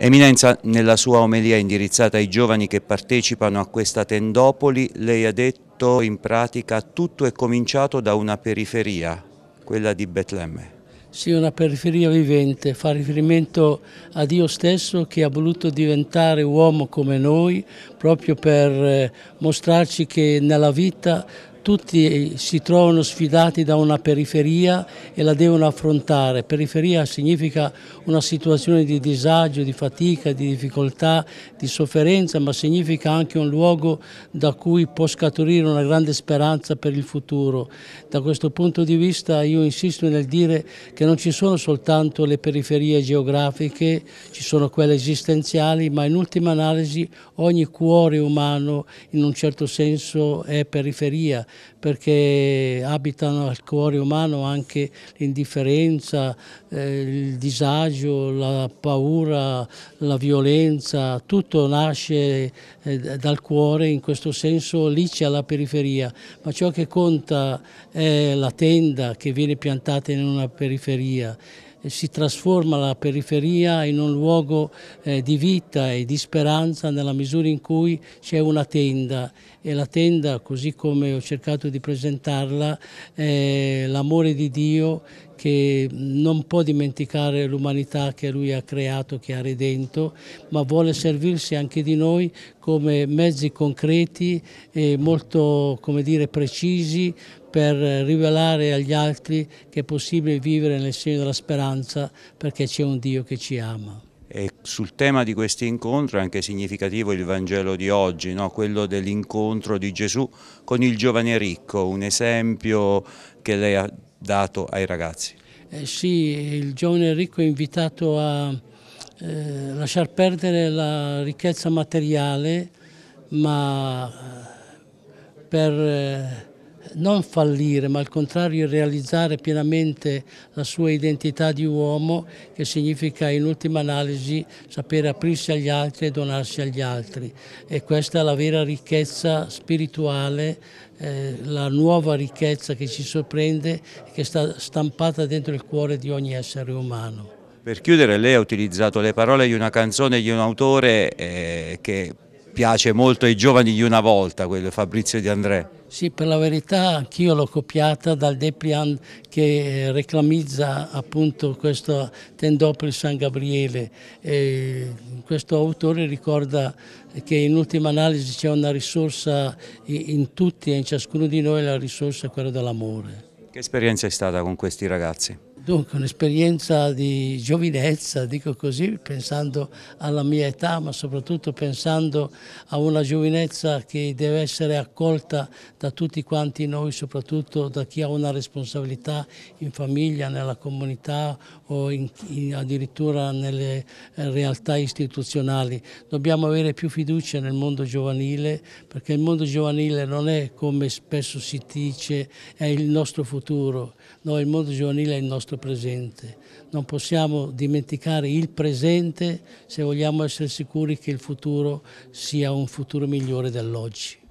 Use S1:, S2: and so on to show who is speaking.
S1: Eminenza, nella sua omelia indirizzata ai giovani che partecipano a questa tendopoli, lei ha detto in pratica tutto è cominciato da una periferia, quella di Betlemme.
S2: Sì, una periferia vivente, fa riferimento a Dio stesso che ha voluto diventare uomo come noi proprio per eh, mostrarci che nella vita tutti si trovano sfidati da una periferia e la devono affrontare. Periferia significa una situazione di disagio, di fatica, di difficoltà, di sofferenza, ma significa anche un luogo da cui può scaturire una grande speranza per il futuro. Da questo punto di vista io insisto nel dire che non ci sono soltanto le periferie geografiche, ci sono quelle esistenziali, ma in ultima analisi ogni cuore umano in un certo senso è periferia perché abitano al cuore umano anche l'indifferenza, eh, il disagio, la paura, la violenza, tutto nasce eh, dal cuore, in questo senso lì c'è la periferia, ma ciò che conta è la tenda che viene piantata in una periferia eh, si trasforma la periferia in un luogo eh, di vita e di speranza nella misura in cui c'è una tenda e la tenda, così come ho cercato di presentarla, è l'amore di Dio che non può dimenticare l'umanità che lui ha creato, che ha redento, ma vuole servirsi anche di noi come mezzi concreti e molto dire, precisi per rivelare agli altri che è possibile vivere nel segno della speranza perché c'è un Dio che ci ama.
S1: E sul tema di questi incontri è anche significativo il Vangelo di oggi, no? quello dell'incontro di Gesù con il giovane ricco, un esempio che lei ha dato ai ragazzi.
S2: Eh sì, il giovane ricco è invitato a eh, lasciar perdere la ricchezza materiale, ma eh, per... Eh, non fallire, ma al contrario realizzare pienamente la sua identità di uomo, che significa in ultima analisi sapere aprirsi agli altri e donarsi agli altri. E questa è la vera ricchezza spirituale, eh, la nuova ricchezza che ci sorprende e che sta stampata dentro il cuore di ogni essere umano.
S1: Per chiudere, lei ha utilizzato le parole di una canzone di un autore eh, che piace molto ai giovani di una volta, quello Fabrizio Di André.
S2: Sì, per la verità anch'io l'ho copiata dal Deprian che eh, reclamizza appunto questo Tendopoli San Gabriele. E questo autore ricorda che in ultima analisi c'è una risorsa in tutti e in ciascuno di noi, la risorsa è quella dell'amore.
S1: Che esperienza è stata con questi ragazzi?
S2: Dunque un'esperienza di giovinezza, dico così, pensando alla mia età, ma soprattutto pensando a una giovinezza che deve essere accolta da tutti quanti noi, soprattutto da chi ha una responsabilità in famiglia, nella comunità o in, in, addirittura nelle eh, realtà istituzionali. Dobbiamo avere più fiducia nel mondo giovanile perché il mondo giovanile non è come spesso si dice, è il nostro futuro, no, il mondo giovanile è il nostro presente. Non possiamo dimenticare il presente se vogliamo essere sicuri che il futuro sia un futuro migliore dell'oggi.